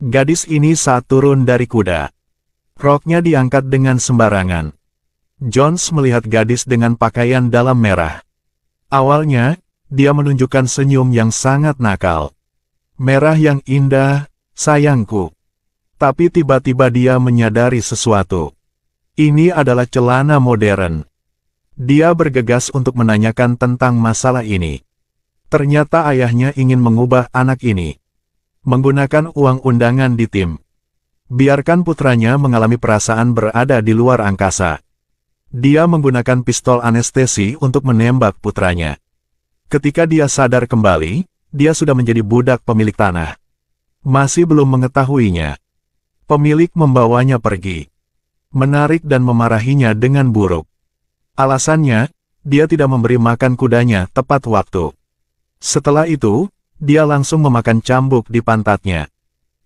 Gadis ini saat turun dari kuda. Roknya diangkat dengan sembarangan. Jones melihat gadis dengan pakaian dalam merah. Awalnya, dia menunjukkan senyum yang sangat nakal. Merah yang indah, sayangku. Tapi tiba-tiba dia menyadari sesuatu. Ini adalah celana modern. Dia bergegas untuk menanyakan tentang masalah ini. Ternyata ayahnya ingin mengubah anak ini menggunakan uang undangan di tim. Biarkan putranya mengalami perasaan berada di luar angkasa. Dia menggunakan pistol anestesi untuk menembak putranya. Ketika dia sadar kembali, dia sudah menjadi budak pemilik tanah. Masih belum mengetahuinya. Pemilik membawanya pergi. Menarik dan memarahinya dengan buruk. Alasannya, dia tidak memberi makan kudanya tepat waktu. Setelah itu, dia langsung memakan cambuk di pantatnya.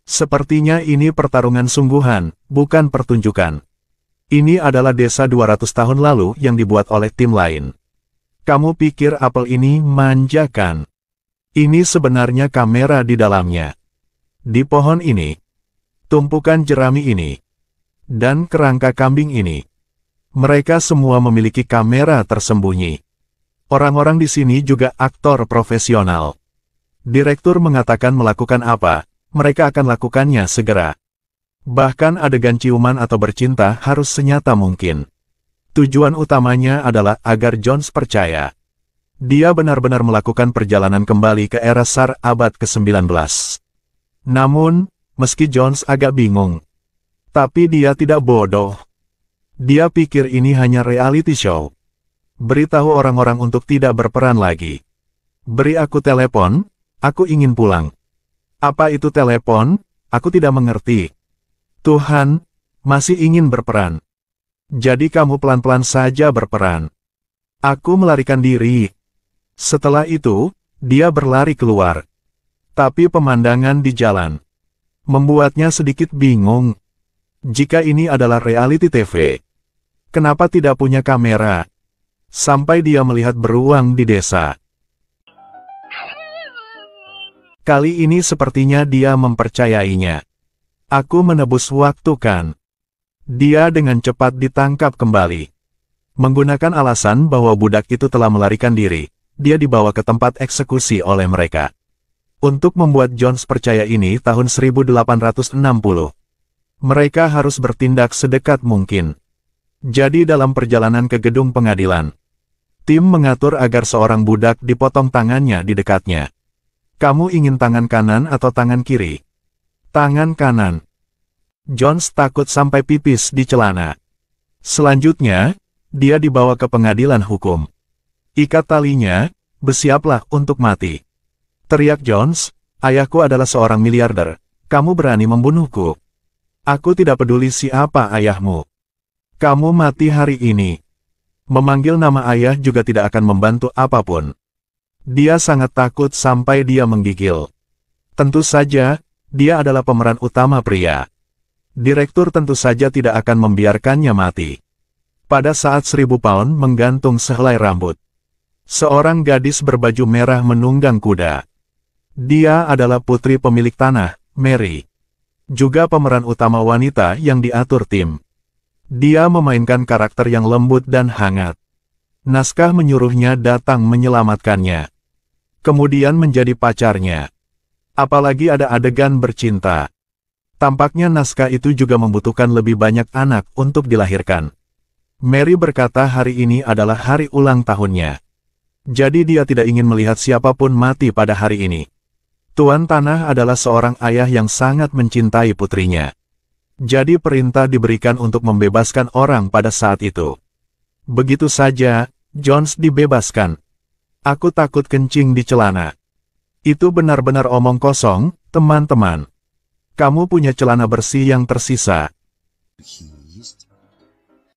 Sepertinya ini pertarungan sungguhan, bukan pertunjukan. Ini adalah desa 200 tahun lalu yang dibuat oleh tim lain. Kamu pikir apel ini manjakan? Ini sebenarnya kamera di dalamnya. Di pohon ini, tumpukan jerami ini, dan kerangka kambing ini. Mereka semua memiliki kamera tersembunyi. Orang-orang di sini juga aktor profesional. Direktur mengatakan melakukan apa, mereka akan lakukannya segera. Bahkan adegan ciuman atau bercinta harus senyata mungkin. Tujuan utamanya adalah agar Jones percaya. Dia benar-benar melakukan perjalanan kembali ke era SAR abad ke-19. Namun, meski Jones agak bingung, tapi dia tidak bodoh. Dia pikir ini hanya reality show. Beritahu orang-orang untuk tidak berperan lagi. Beri aku telepon, Aku ingin pulang. Apa itu telepon? Aku tidak mengerti. Tuhan, masih ingin berperan. Jadi kamu pelan-pelan saja berperan. Aku melarikan diri. Setelah itu, dia berlari keluar. Tapi pemandangan di jalan membuatnya sedikit bingung. Jika ini adalah reality TV, kenapa tidak punya kamera? Sampai dia melihat beruang di desa. Kali ini sepertinya dia mempercayainya. Aku menebus waktu kan. Dia dengan cepat ditangkap kembali. Menggunakan alasan bahwa budak itu telah melarikan diri, dia dibawa ke tempat eksekusi oleh mereka. Untuk membuat Jones percaya ini tahun 1860. Mereka harus bertindak sedekat mungkin. Jadi dalam perjalanan ke gedung pengadilan, tim mengatur agar seorang budak dipotong tangannya di dekatnya. Kamu ingin tangan kanan atau tangan kiri? Tangan kanan. Jones takut sampai pipis di celana. Selanjutnya, dia dibawa ke pengadilan hukum. Ikat talinya, bersiaplah untuk mati. Teriak Jones, ayahku adalah seorang miliarder, kamu berani membunuhku. Aku tidak peduli siapa ayahmu. Kamu mati hari ini. Memanggil nama ayah juga tidak akan membantu apapun. Dia sangat takut sampai dia menggigil. Tentu saja, dia adalah pemeran utama pria. Direktur tentu saja tidak akan membiarkannya mati. Pada saat seribu pound menggantung sehelai rambut, seorang gadis berbaju merah menunggang kuda. Dia adalah putri pemilik tanah, Mary. Juga pemeran utama wanita yang diatur tim. Dia memainkan karakter yang lembut dan hangat. Naskah menyuruhnya datang menyelamatkannya kemudian menjadi pacarnya. Apalagi ada adegan bercinta. Tampaknya naskah itu juga membutuhkan lebih banyak anak untuk dilahirkan. Mary berkata hari ini adalah hari ulang tahunnya. Jadi dia tidak ingin melihat siapapun mati pada hari ini. Tuan Tanah adalah seorang ayah yang sangat mencintai putrinya. Jadi perintah diberikan untuk membebaskan orang pada saat itu. Begitu saja, Jones dibebaskan, Aku takut kencing di celana. Itu benar-benar omong kosong, teman-teman. Kamu punya celana bersih yang tersisa.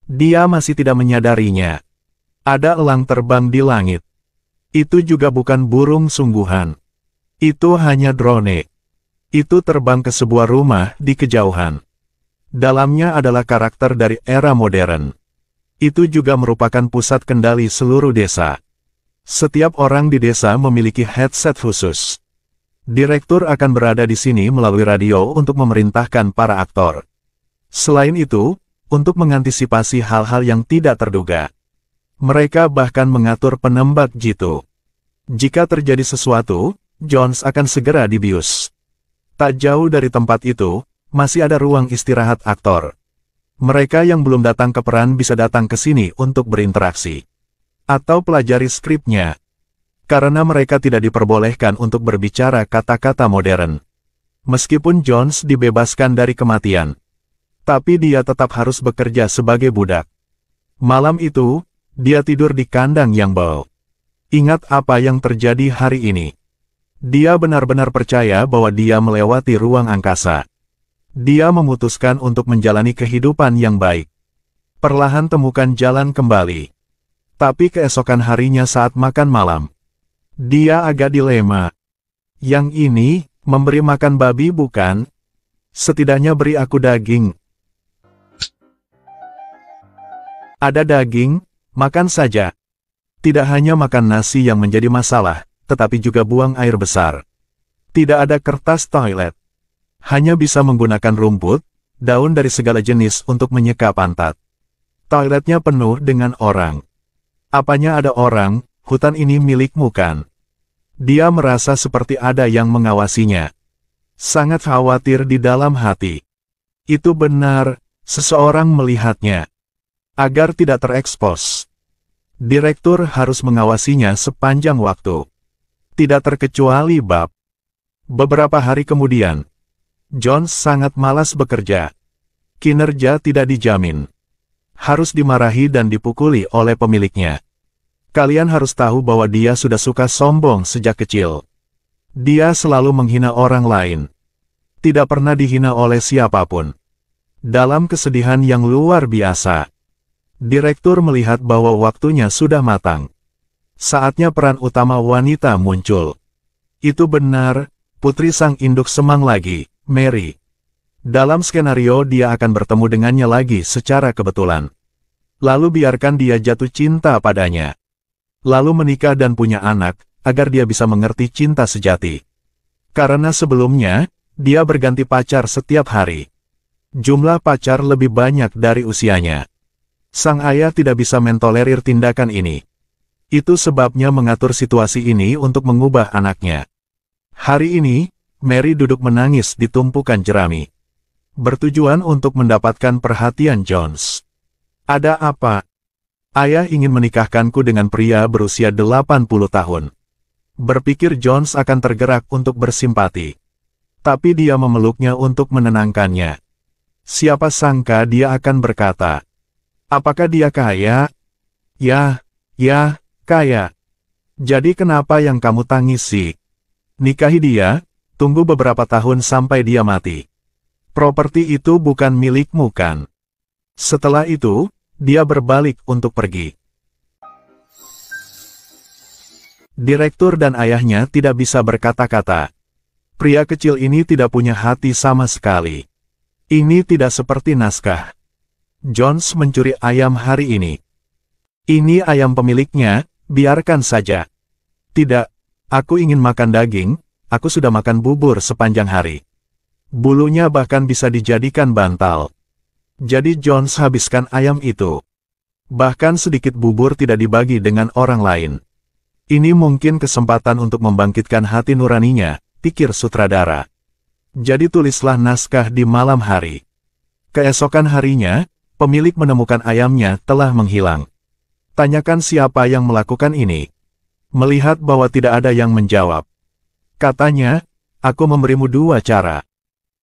Dia masih tidak menyadarinya. Ada elang terbang di langit. Itu juga bukan burung sungguhan. Itu hanya drone. Itu terbang ke sebuah rumah di kejauhan. Dalamnya adalah karakter dari era modern. Itu juga merupakan pusat kendali seluruh desa. Setiap orang di desa memiliki headset khusus. Direktur akan berada di sini melalui radio untuk memerintahkan para aktor. Selain itu, untuk mengantisipasi hal-hal yang tidak terduga, mereka bahkan mengatur penembak jitu. Jika terjadi sesuatu, Jones akan segera dibius. Tak jauh dari tempat itu, masih ada ruang istirahat aktor. Mereka yang belum datang ke peran bisa datang ke sini untuk berinteraksi atau pelajari skripnya, karena mereka tidak diperbolehkan untuk berbicara kata-kata modern. Meskipun Jones dibebaskan dari kematian, tapi dia tetap harus bekerja sebagai budak. Malam itu, dia tidur di kandang yang bau. Ingat apa yang terjadi hari ini. Dia benar-benar percaya bahwa dia melewati ruang angkasa. Dia memutuskan untuk menjalani kehidupan yang baik. Perlahan temukan jalan kembali. Tapi keesokan harinya saat makan malam, dia agak dilema. Yang ini, memberi makan babi bukan? Setidaknya beri aku daging. Ada daging, makan saja. Tidak hanya makan nasi yang menjadi masalah, tetapi juga buang air besar. Tidak ada kertas toilet. Hanya bisa menggunakan rumput, daun dari segala jenis untuk menyeka pantat. Toiletnya penuh dengan orang. Apanya ada orang, hutan ini milikmu kan? Dia merasa seperti ada yang mengawasinya. Sangat khawatir di dalam hati. Itu benar, seseorang melihatnya. Agar tidak terekspos. Direktur harus mengawasinya sepanjang waktu. Tidak terkecuali bab. Beberapa hari kemudian, John sangat malas bekerja. Kinerja tidak dijamin harus dimarahi dan dipukuli oleh pemiliknya. Kalian harus tahu bahwa dia sudah suka sombong sejak kecil. Dia selalu menghina orang lain. Tidak pernah dihina oleh siapapun. Dalam kesedihan yang luar biasa, Direktur melihat bahwa waktunya sudah matang. Saatnya peran utama wanita muncul. Itu benar, putri sang induk semang lagi, Mary. Dalam skenario dia akan bertemu dengannya lagi secara kebetulan. Lalu biarkan dia jatuh cinta padanya. Lalu menikah dan punya anak, agar dia bisa mengerti cinta sejati. Karena sebelumnya, dia berganti pacar setiap hari. Jumlah pacar lebih banyak dari usianya. Sang ayah tidak bisa mentolerir tindakan ini. Itu sebabnya mengatur situasi ini untuk mengubah anaknya. Hari ini, Mary duduk menangis di tumpukan jerami bertujuan untuk mendapatkan perhatian Jones. Ada apa? Ayah ingin menikahkanku dengan pria berusia 80 tahun. Berpikir Jones akan tergerak untuk bersimpati. Tapi dia memeluknya untuk menenangkannya. Siapa sangka dia akan berkata, Apakah dia kaya? Ya, ya, kaya. Jadi kenapa yang kamu tangisi? Nikahi dia, tunggu beberapa tahun sampai dia mati. Properti itu bukan milikmu kan? Setelah itu, dia berbalik untuk pergi. Direktur dan ayahnya tidak bisa berkata-kata. Pria kecil ini tidak punya hati sama sekali. Ini tidak seperti naskah. Jones mencuri ayam hari ini. Ini ayam pemiliknya, biarkan saja. Tidak, aku ingin makan daging, aku sudah makan bubur sepanjang hari. Bulunya bahkan bisa dijadikan bantal. Jadi Jones habiskan ayam itu. Bahkan sedikit bubur tidak dibagi dengan orang lain. Ini mungkin kesempatan untuk membangkitkan hati nuraninya, pikir sutradara. Jadi tulislah naskah di malam hari. Keesokan harinya, pemilik menemukan ayamnya telah menghilang. Tanyakan siapa yang melakukan ini. Melihat bahwa tidak ada yang menjawab. Katanya, aku memberimu dua cara.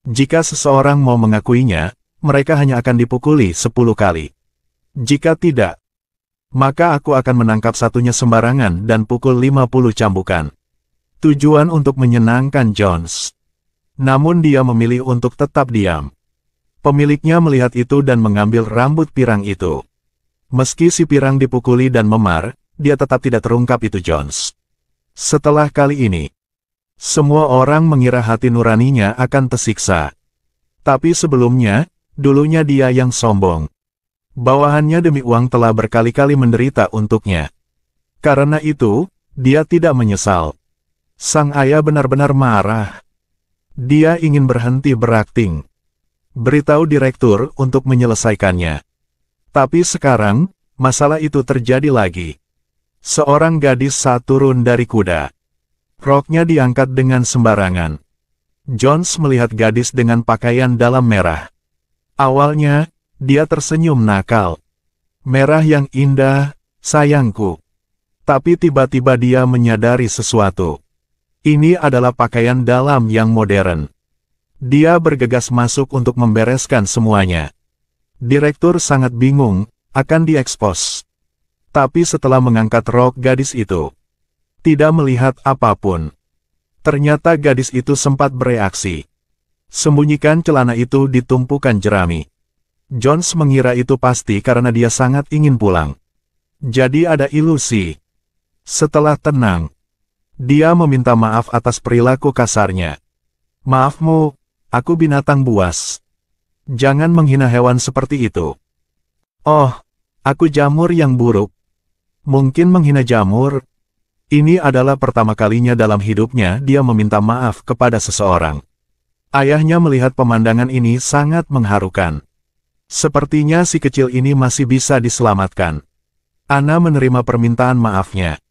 Jika seseorang mau mengakuinya, mereka hanya akan dipukuli sepuluh kali. Jika tidak, maka aku akan menangkap satunya sembarangan dan pukul lima puluh cambukan. Tujuan untuk menyenangkan Jones. Namun dia memilih untuk tetap diam. Pemiliknya melihat itu dan mengambil rambut pirang itu. Meski si pirang dipukuli dan memar, dia tetap tidak terungkap itu Jones. Setelah kali ini, semua orang mengira hati nuraninya akan tersiksa. Tapi sebelumnya, dulunya dia yang sombong. Bawahannya demi uang telah berkali-kali menderita untuknya. Karena itu, dia tidak menyesal. Sang ayah benar-benar marah. Dia ingin berhenti berakting. Beritahu direktur untuk menyelesaikannya. Tapi sekarang, masalah itu terjadi lagi. Seorang gadis saat turun dari kuda, Roknya diangkat dengan sembarangan. Jones melihat gadis dengan pakaian dalam merah. Awalnya, dia tersenyum nakal. Merah yang indah, sayangku. Tapi tiba-tiba dia menyadari sesuatu. Ini adalah pakaian dalam yang modern. Dia bergegas masuk untuk membereskan semuanya. Direktur sangat bingung, akan diekspos. Tapi setelah mengangkat rok gadis itu, tidak melihat apapun. Ternyata gadis itu sempat bereaksi. Sembunyikan celana itu ditumpukan jerami. Jones mengira itu pasti karena dia sangat ingin pulang. Jadi ada ilusi. Setelah tenang, dia meminta maaf atas perilaku kasarnya. Maafmu, aku binatang buas. Jangan menghina hewan seperti itu. Oh, aku jamur yang buruk. Mungkin menghina jamur, ini adalah pertama kalinya dalam hidupnya dia meminta maaf kepada seseorang. Ayahnya melihat pemandangan ini sangat mengharukan. Sepertinya si kecil ini masih bisa diselamatkan. Ana menerima permintaan maafnya.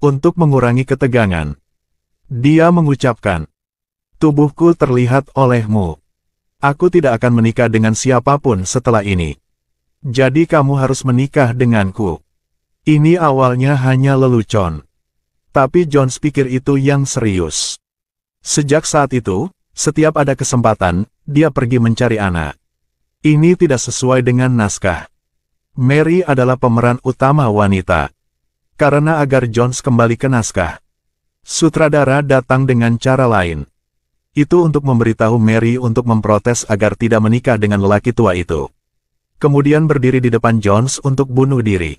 Untuk mengurangi ketegangan, dia mengucapkan, Tubuhku terlihat olehmu. Aku tidak akan menikah dengan siapapun setelah ini. Jadi kamu harus menikah denganku. Ini awalnya hanya lelucon. Tapi John pikir itu yang serius. Sejak saat itu, setiap ada kesempatan, dia pergi mencari Anna. Ini tidak sesuai dengan naskah. Mary adalah pemeran utama wanita. Karena agar Jones kembali ke naskah. Sutradara datang dengan cara lain. Itu untuk memberitahu Mary untuk memprotes agar tidak menikah dengan lelaki tua itu. Kemudian berdiri di depan Jones untuk bunuh diri.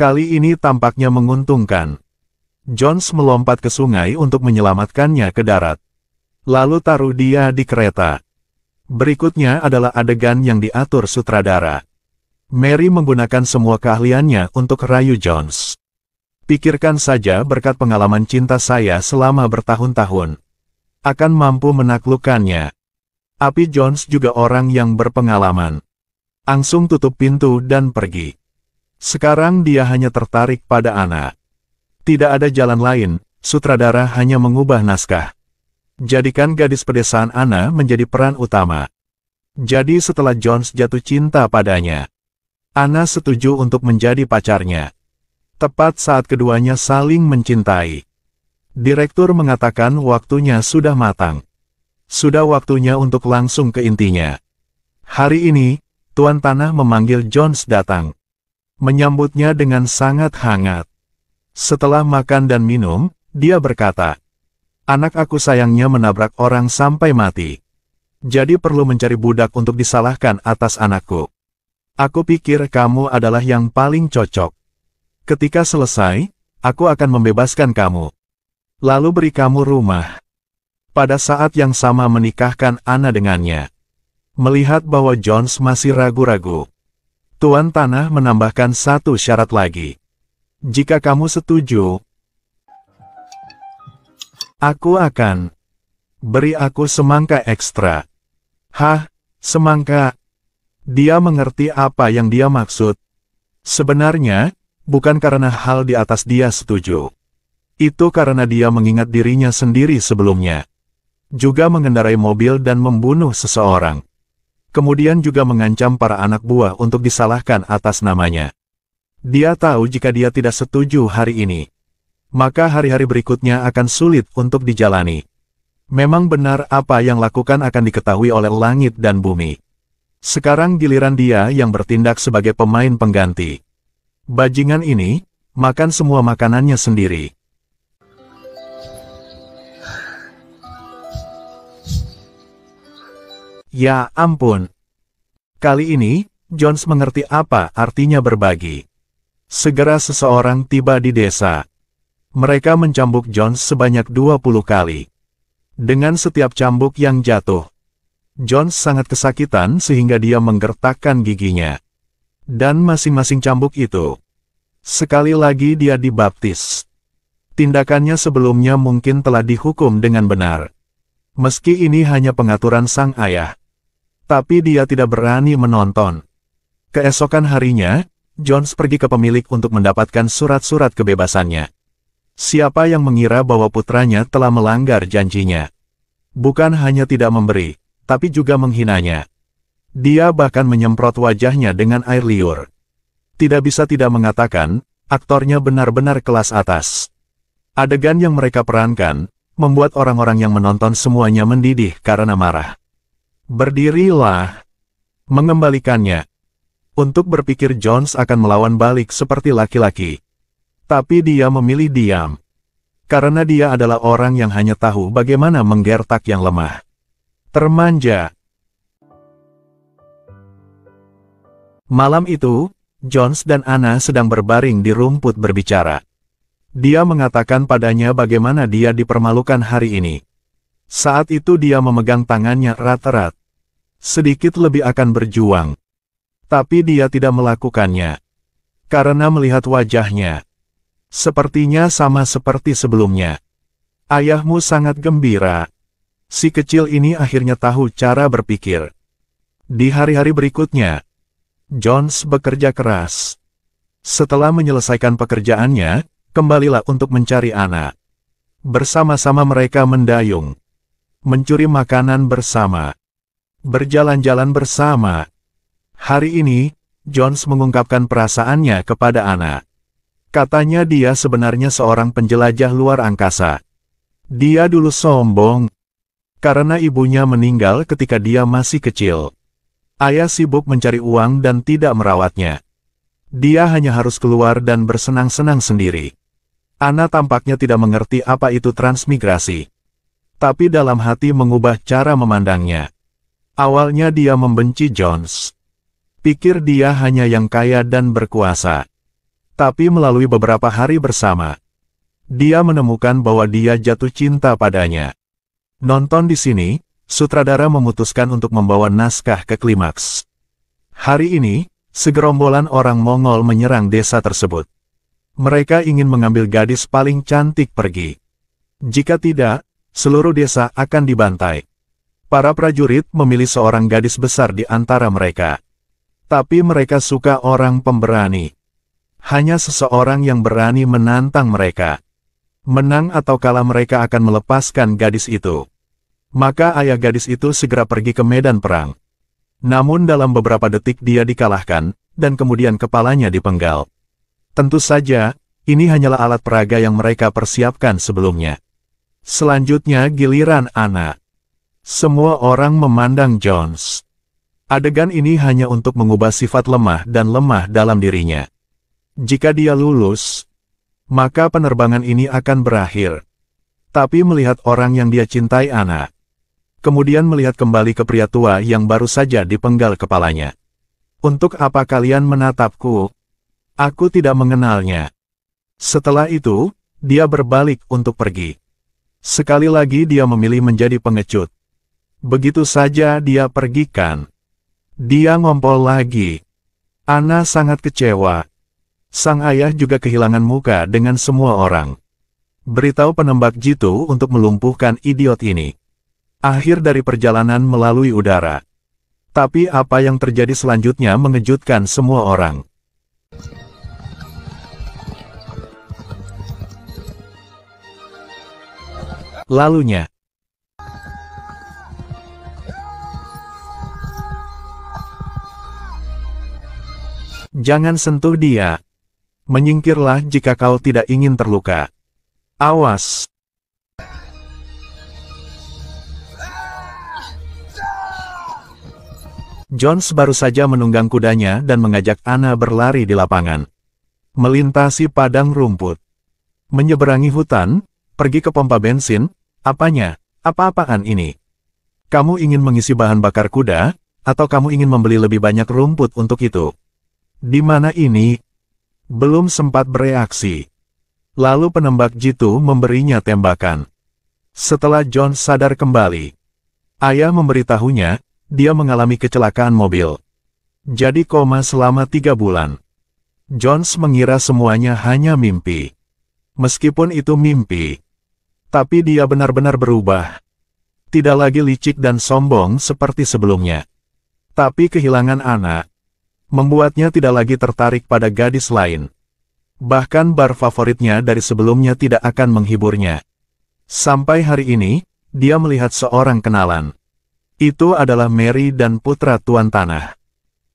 Kali ini tampaknya menguntungkan. Jones melompat ke sungai untuk menyelamatkannya ke darat. Lalu taruh dia di kereta. Berikutnya adalah adegan yang diatur sutradara. Mary menggunakan semua keahliannya untuk rayu Jones. Pikirkan saja berkat pengalaman cinta saya selama bertahun-tahun. Akan mampu menaklukkannya. Api Jones juga orang yang berpengalaman. Angsung tutup pintu dan pergi. Sekarang dia hanya tertarik pada anak. Tidak ada jalan lain, sutradara hanya mengubah naskah. Jadikan gadis pedesaan Anna menjadi peran utama. Jadi setelah Jones jatuh cinta padanya, Anna setuju untuk menjadi pacarnya. Tepat saat keduanya saling mencintai. Direktur mengatakan waktunya sudah matang. Sudah waktunya untuk langsung ke intinya. Hari ini, Tuan Tanah memanggil Jones datang. Menyambutnya dengan sangat hangat. Setelah makan dan minum, dia berkata, Anak aku sayangnya menabrak orang sampai mati. Jadi perlu mencari budak untuk disalahkan atas anakku. Aku pikir kamu adalah yang paling cocok. Ketika selesai, aku akan membebaskan kamu. Lalu beri kamu rumah. Pada saat yang sama menikahkan Ana dengannya. Melihat bahwa Jones masih ragu-ragu, Tuan Tanah menambahkan satu syarat lagi. Jika kamu setuju, aku akan beri aku semangka ekstra. Hah, semangka. Dia mengerti apa yang dia maksud. Sebenarnya, bukan karena hal di atas dia setuju. Itu karena dia mengingat dirinya sendiri sebelumnya. Juga mengendarai mobil dan membunuh seseorang kemudian juga mengancam para anak buah untuk disalahkan atas namanya. Dia tahu jika dia tidak setuju hari ini, maka hari-hari berikutnya akan sulit untuk dijalani. Memang benar apa yang lakukan akan diketahui oleh langit dan bumi. Sekarang giliran dia yang bertindak sebagai pemain pengganti. Bajingan ini, makan semua makanannya sendiri. Ya ampun. Kali ini, Jones mengerti apa artinya berbagi. Segera seseorang tiba di desa. Mereka mencambuk Jones sebanyak 20 kali. Dengan setiap cambuk yang jatuh, Jones sangat kesakitan sehingga dia menggertakkan giginya. Dan masing-masing cambuk itu, sekali lagi dia dibaptis. Tindakannya sebelumnya mungkin telah dihukum dengan benar. Meski ini hanya pengaturan sang ayah, tapi dia tidak berani menonton. Keesokan harinya, Jones pergi ke pemilik untuk mendapatkan surat-surat kebebasannya. Siapa yang mengira bahwa putranya telah melanggar janjinya? Bukan hanya tidak memberi, tapi juga menghinanya. Dia bahkan menyemprot wajahnya dengan air liur. Tidak bisa tidak mengatakan, aktornya benar-benar kelas atas. Adegan yang mereka perankan, membuat orang-orang yang menonton semuanya mendidih karena marah. Berdirilah. Mengembalikannya, untuk berpikir Jones akan melawan balik seperti laki-laki. Tapi dia memilih diam. Karena dia adalah orang yang hanya tahu bagaimana menggertak yang lemah. Termanja. Malam itu, Jones dan Anna sedang berbaring di rumput berbicara. Dia mengatakan padanya bagaimana dia dipermalukan hari ini. Saat itu dia memegang tangannya erat-erat. Sedikit lebih akan berjuang. Tapi dia tidak melakukannya. Karena melihat wajahnya. Sepertinya sama seperti sebelumnya. Ayahmu sangat gembira. Si kecil ini akhirnya tahu cara berpikir. Di hari-hari berikutnya, Jones bekerja keras. Setelah menyelesaikan pekerjaannya, kembalilah untuk mencari anak. Bersama-sama mereka mendayung. Mencuri makanan bersama. Berjalan-jalan bersama. Hari ini, Jones mengungkapkan perasaannya kepada Anna. Katanya dia sebenarnya seorang penjelajah luar angkasa. Dia dulu sombong, karena ibunya meninggal ketika dia masih kecil. Ayah sibuk mencari uang dan tidak merawatnya. Dia hanya harus keluar dan bersenang-senang sendiri. Anna tampaknya tidak mengerti apa itu transmigrasi. Tapi dalam hati mengubah cara memandangnya. Awalnya dia membenci Jones. Pikir dia hanya yang kaya dan berkuasa. Tapi melalui beberapa hari bersama, dia menemukan bahwa dia jatuh cinta padanya. Nonton di sini, sutradara memutuskan untuk membawa naskah ke klimaks. Hari ini, segerombolan orang Mongol menyerang desa tersebut. Mereka ingin mengambil gadis paling cantik pergi. Jika tidak, seluruh desa akan dibantai. Para prajurit memilih seorang gadis besar di antara mereka. Tapi mereka suka orang pemberani. Hanya seseorang yang berani menantang mereka. Menang atau kalah mereka akan melepaskan gadis itu. Maka ayah gadis itu segera pergi ke medan perang. Namun dalam beberapa detik dia dikalahkan, dan kemudian kepalanya dipenggal. Tentu saja, ini hanyalah alat peraga yang mereka persiapkan sebelumnya. Selanjutnya giliran Anna. Semua orang memandang Jones. Adegan ini hanya untuk mengubah sifat lemah dan lemah dalam dirinya. Jika dia lulus, maka penerbangan ini akan berakhir. Tapi melihat orang yang dia cintai anak. Kemudian melihat kembali ke pria tua yang baru saja dipenggal kepalanya. Untuk apa kalian menatapku? Aku tidak mengenalnya. Setelah itu, dia berbalik untuk pergi. Sekali lagi dia memilih menjadi pengecut. Begitu saja dia pergikan. Dia ngompol lagi. Ana sangat kecewa. Sang ayah juga kehilangan muka dengan semua orang. Beritahu penembak jitu untuk melumpuhkan idiot ini. Akhir dari perjalanan melalui udara. Tapi apa yang terjadi selanjutnya mengejutkan semua orang. Lalunya, Jangan sentuh dia. Menyingkirlah jika kau tidak ingin terluka. Awas! Jones baru saja menunggang kudanya dan mengajak Anna berlari di lapangan. Melintasi padang rumput. Menyeberangi hutan, pergi ke pompa bensin, apanya, apa-apaan ini. Kamu ingin mengisi bahan bakar kuda, atau kamu ingin membeli lebih banyak rumput untuk itu? Di mana ini? Belum sempat bereaksi. Lalu penembak jitu memberinya tembakan. Setelah John sadar kembali, ayah memberitahunya, dia mengalami kecelakaan mobil. Jadi koma selama tiga bulan. Jones mengira semuanya hanya mimpi. Meskipun itu mimpi, tapi dia benar-benar berubah. Tidak lagi licik dan sombong seperti sebelumnya. Tapi kehilangan anak, membuatnya tidak lagi tertarik pada gadis lain. Bahkan bar favoritnya dari sebelumnya tidak akan menghiburnya. Sampai hari ini, dia melihat seorang kenalan. Itu adalah Mary dan putra Tuan Tanah.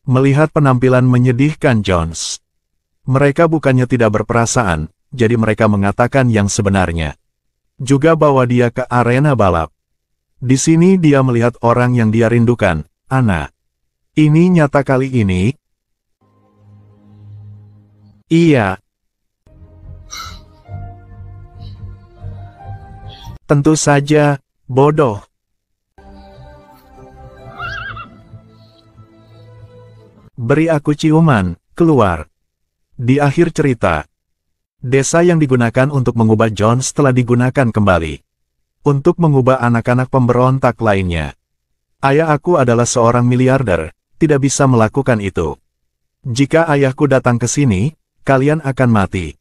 Melihat penampilan menyedihkan Jones. Mereka bukannya tidak berperasaan, jadi mereka mengatakan yang sebenarnya. Juga bawa dia ke arena balap. Di sini dia melihat orang yang dia rindukan, Ana. Ini nyata kali ini, Iya. Tentu saja, bodoh. Beri aku ciuman, keluar. Di akhir cerita, desa yang digunakan untuk mengubah John setelah digunakan kembali. Untuk mengubah anak-anak pemberontak lainnya. Ayah aku adalah seorang miliarder, tidak bisa melakukan itu. Jika ayahku datang ke sini, kalian akan mati.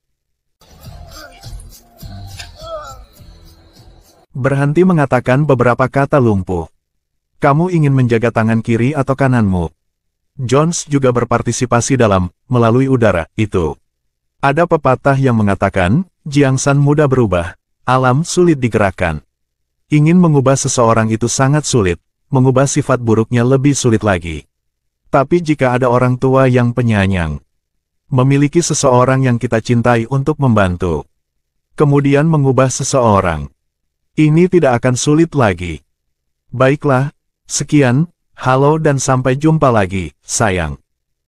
Berhenti mengatakan beberapa kata lumpuh. Kamu ingin menjaga tangan kiri atau kananmu? Jones juga berpartisipasi dalam, melalui udara, itu. Ada pepatah yang mengatakan, Jiangsan mudah berubah, alam sulit digerakkan. Ingin mengubah seseorang itu sangat sulit, mengubah sifat buruknya lebih sulit lagi. Tapi jika ada orang tua yang penyayang, Memiliki seseorang yang kita cintai untuk membantu. Kemudian mengubah seseorang. Ini tidak akan sulit lagi. Baiklah, sekian, halo dan sampai jumpa lagi, sayang.